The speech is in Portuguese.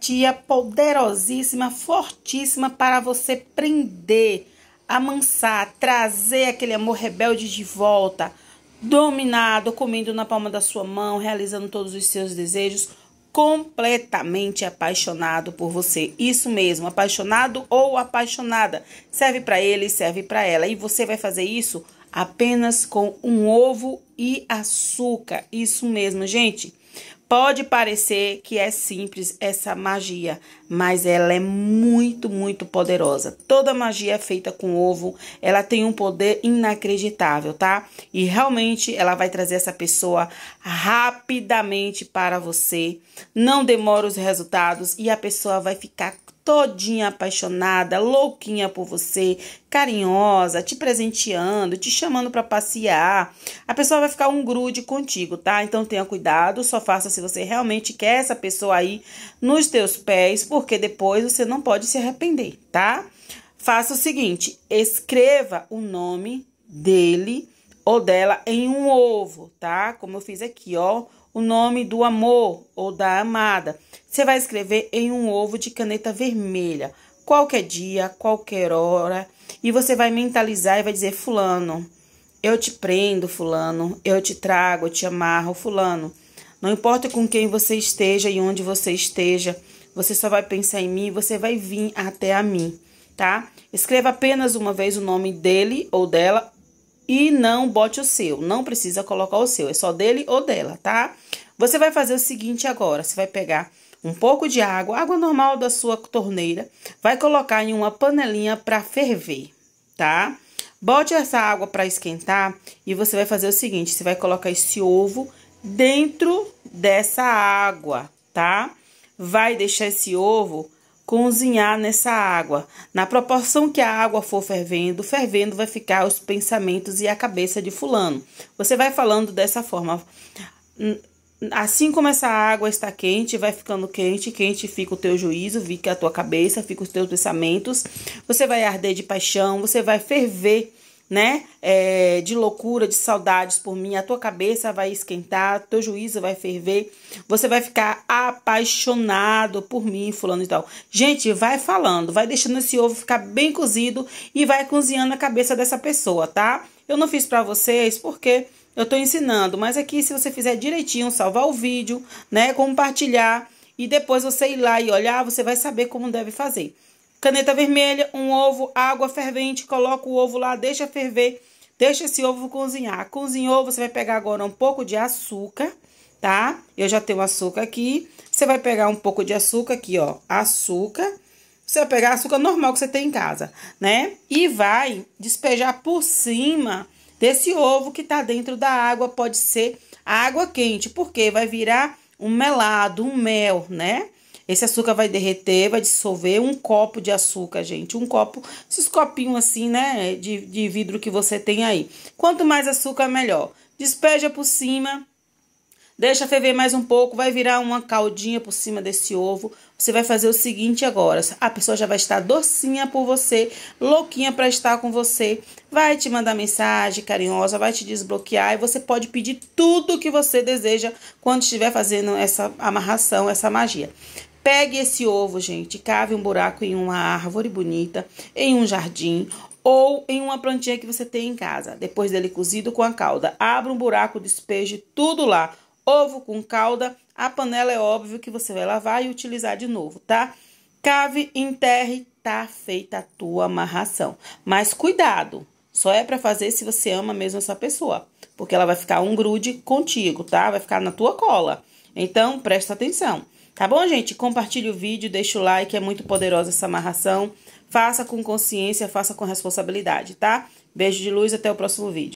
empatia poderosíssima, fortíssima para você prender, amansar, trazer aquele amor rebelde de volta, dominado, comendo na palma da sua mão, realizando todos os seus desejos, completamente apaixonado por você. Isso mesmo, apaixonado ou apaixonada. Serve para ele serve para ela. E você vai fazer isso apenas com um ovo e açúcar. Isso mesmo, gente. Pode parecer que é simples essa magia, mas ela é muito, muito poderosa. Toda magia é feita com ovo, ela tem um poder inacreditável, tá? E realmente ela vai trazer essa pessoa rapidamente para você, não demora os resultados e a pessoa vai ficar todinha apaixonada, louquinha por você, carinhosa, te presenteando, te chamando para passear. A pessoa vai ficar um grude contigo, tá? Então tenha cuidado, só faça se você realmente quer essa pessoa aí nos teus pés, porque depois você não pode se arrepender, tá? Faça o seguinte, escreva o nome dele ou dela em um ovo, tá? Como eu fiz aqui, ó o nome do amor ou da amada. Você vai escrever em um ovo de caneta vermelha, qualquer dia, qualquer hora, e você vai mentalizar e vai dizer: Fulano, eu te prendo, Fulano, eu te trago, eu te amarro, Fulano. Não importa com quem você esteja e onde você esteja, você só vai pensar em mim, você vai vir até a mim, tá? Escreva apenas uma vez o nome dele ou dela e não bote o seu. Não precisa colocar o seu, é só dele ou dela, tá? Você vai fazer o seguinte agora, você vai pegar um pouco de água, água normal da sua torneira, vai colocar em uma panelinha para ferver, tá? Bote essa água para esquentar e você vai fazer o seguinte, você vai colocar esse ovo dentro dessa água, tá? Vai deixar esse ovo cozinhar nessa água. Na proporção que a água for fervendo, fervendo vai ficar os pensamentos e a cabeça de fulano. Você vai falando dessa forma. Assim como essa água está quente, vai ficando quente, quente fica o teu juízo, fica a tua cabeça, fica os teus pensamentos. Você vai arder de paixão, você vai ferver né? É, de loucura, de saudades por mim, a tua cabeça vai esquentar, teu juízo vai ferver, você vai ficar apaixonado por mim, fulano e tal. Gente, vai falando, vai deixando esse ovo ficar bem cozido e vai cozinhando a cabeça dessa pessoa, tá? Eu não fiz para vocês porque eu tô ensinando, mas aqui se você fizer direitinho, salvar o vídeo, né, compartilhar e depois você ir lá e olhar, você vai saber como deve fazer caneta vermelha, um ovo, água fervente, coloca o ovo lá, deixa ferver, deixa esse ovo cozinhar. Cozinhou, você vai pegar agora um pouco de açúcar, tá? Eu já tenho açúcar aqui. Você vai pegar um pouco de açúcar aqui, ó, açúcar. Você vai pegar açúcar normal que você tem em casa, né? E vai despejar por cima desse ovo que tá dentro da água, pode ser água quente, porque vai virar um melado, um mel, né? Esse açúcar vai derreter, vai dissolver. Um copo de açúcar, gente. Um copo, esses copinhos assim, né? De, de vidro que você tem aí. Quanto mais açúcar, melhor. Despeja por cima. Deixa ferver mais um pouco, vai virar uma caldinha por cima desse ovo. Você vai fazer o seguinte agora. A pessoa já vai estar docinha por você, louquinha para estar com você. Vai te mandar mensagem carinhosa, vai te desbloquear e você pode pedir tudo o que você deseja quando estiver fazendo essa amarração, essa magia. Pegue esse ovo, gente, cave um buraco em uma árvore bonita, em um jardim ou em uma plantinha que você tem em casa. Depois dele cozido com a calda, abra um buraco, despeje tudo lá. Ovo com calda, a panela é óbvio que você vai lavar e utilizar de novo, tá? Cave, enterre, tá feita a tua amarração. Mas cuidado, só é para fazer se você ama mesmo essa pessoa, porque ela vai ficar um grude contigo, tá? Vai ficar na tua cola. Então, presta atenção. Tá bom, gente? Compartilhe o vídeo, deixa o like, é muito poderosa essa amarração. Faça com consciência, faça com responsabilidade, tá? Beijo de luz, até o próximo vídeo.